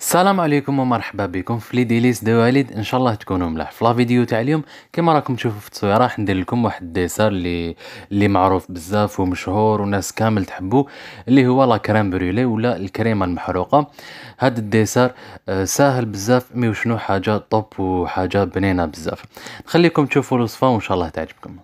السلام عليكم ومرحبا بكم في لي ديليس دواليد ان شاء الله تكونوا ملاح في الفيديو تاع اليوم كما راكم تشوفوا في التصويره راح ندير لكم واحد الديسار اللي اللي معروف بزاف ومشهور وناس كامل تحبوه اللي هو لا كريم بريلي ولا الكريمه المحروقه هذا الديسار آه، ساهل بزاف مي وشنو حاجه طوب وحاجه بنينه بزاف نخليكم تشوفوا الوصفه وان شاء الله تعجبكم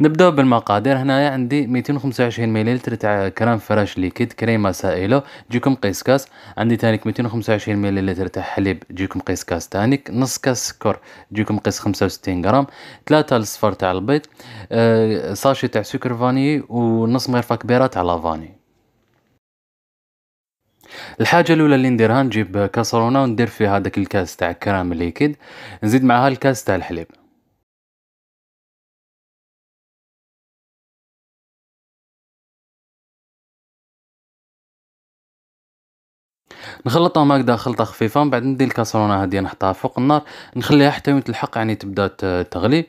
نبداو بالمقادير هنايا عندي 225 مليلتر تاع كرام فراش ليكيد كريمه سائله جيكم قيس كاس عندي تانيك 225 مليلتر تاع حليب جيكم قيس كاس تانيك نص كاس سكر جيكم قيس 65 غرام تلاتة لصفر تاع البيض آه ساشي تاع سكر فاني ونص مغرفه كبيره تاع لافاني الحاجه الاولى اللي نديرها نجيب كاسرونه وندير فيها داك الكاس تاع الكرام ليكيد نزيد معها الكاس تاع الحليب نخلطهم هكذا خلطه خفيفه من بعد ندير الكاسرونه هذه نحطها فوق النار نخليها حتى وين تلحق يعني تبدا تغلي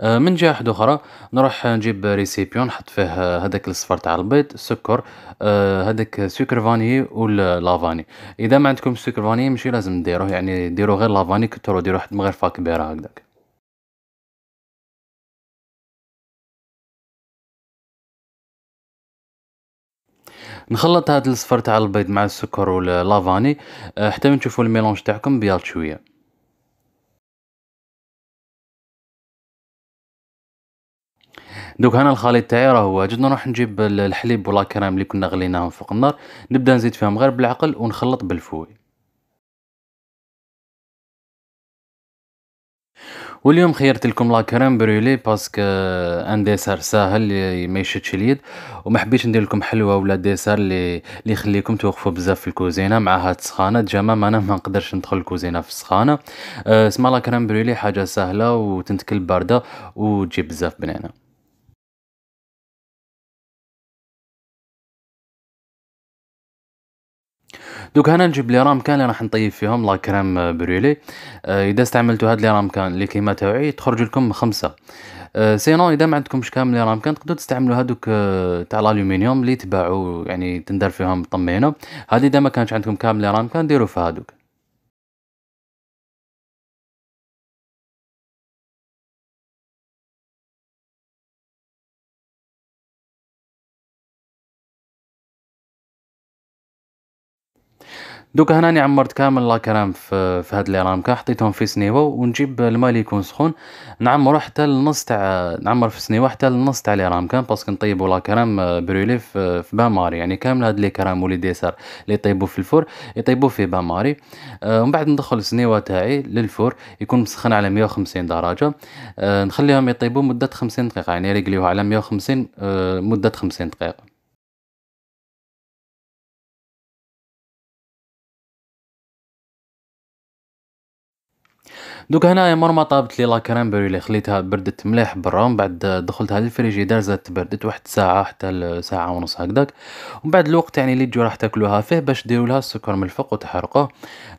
آه، من جهه واحده اخرى نروح نجيب ريسيبيون نحط فيه آه، هذاك الصفر تاع البيض السكر آه، هذاك سكر فاني واللافاني اذا ما عندكم سكر فاني ماشي لازم ديروه يعني ديروا غير لافاني كثروا ديروا واحد مغرفه كبيره هكذاك نخلط هاد الصفر تاع البيض مع السكر واللافاني أه، حتى نشوفوا الميلونج تاعكم بيض شويه دوك هنا الخليط تاعي راه واجد نروح نجيب الحليب ولا كريم اللي كنا غليناهم فوق النار نبدا نزيد فيهم غير بالعقل ونخلط بالفوي واليوم خيرت لكم لا كريم برولي باسكو ان ديسار ساهل اللي ما يشدش اليد وما حبيتش ندير لكم حلوه ولا ديسار اللي اللي يخليكم توقفوا بزاف في الكوزينه مع هاد السخانه ما انا ما نقدرش ندخل الكوزينه في السخانه آه، اسمها لا كريم برولي حاجه سهله وتنتكل بارده وتجيب بزاف بنانه دوك هنا نجيب لي رام كان اللي راح نطيب فيهم لا كريم بريلي آه، اذا استعملتوا هاد لي رام كان اللي كيما تاعي تخرج لكم خمسة آه، سينو اذا ما عندكمش كامل لي رام كان تقدروا تستعملوا هادوك آه، تاع الالومنيوم اللي تباعوا يعني تندار فيهم طمينه هذه اذا ما كانش عندكم كامل لي رام كان ديروا في هادوك دوكا راني نعم عمرت كامل لا كرام في في هاد لي رامكا حطيتهم في سنيوه ونجيب الماء اللي يكون سخون نعمرو حتى للنص تاع نعمر في سنيوه حتى للنص تاع لي رامكا باسكو نطيبو لا كرام آه، برولي في بان ماري يعني كامل هاد لي كرام ولي ديسار اللي يطيبو في الفور يطيبو في بان ماري آه ومن بعد ندخل سنيوا تاعي للفور يكون مسخن على 150 درجه آه نخليهم يطيبو مده 50 دقيقه يعني يريقليوه على 150 آه مده 50 دقيقه دوك هنايا مرمى طابت لي لا كرامبري اللي خليتها بردت مليح برا ومن بعد دخلتها للفريجيدار زادت بردت واحد ساعه حتى لساعه ونص هكذاك ومن بعد الوقت يعني اللي تجو راح تاكلوها فيه باش ديروا لها السكر من الفوق وتحرقوه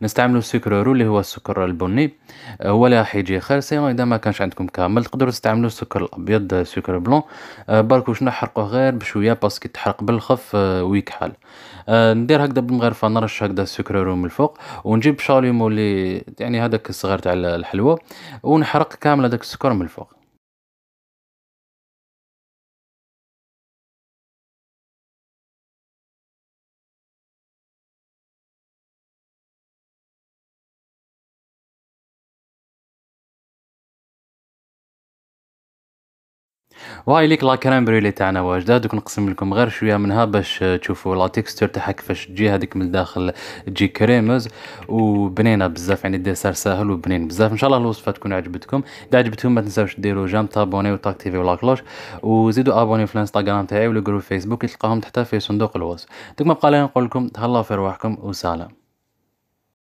نستعملوا السكر رو اللي هو السكر البني آه، هو اللي راح يجي خير سيما اذا ما كانش عندكم كامل تقدروا تستعملوا السكر الابيض آه، سكر بلون آه، برك واش نحرقوه غير بشويه باسكو تحرق بالخف ويكحل ندير هكذا بالمغرفه نرش هكذا السكر رو من الفوق ونجيب شاليمو اللي يعني هذاك الصغير تاع الحلوه ونحرق كامل هذاك السكر من الفوق واي ليك لا كرامبري اللي تاعنا واجده دوك نقسم لكم غير شويه منها باش تشوفوا لا تيكستور تاعها كيفاش تجي هذيك من الداخل تجي كريموز وبنينه بزاف يعني الديسير ساهل وبنين بزاف ان شاء الله الوصفه تكون عجبتكم اذا عجبتكم ما تنساوش ديروا جام تابوني وتاكتيفي ولا كلوش وزيدوا ابوني في الانستغرام تاعي والجروب فيسبوك تلقاهم تحت في صندوق الوصف دوك ما بقى لي نقول لكم تهلاو في رواحكم وسلام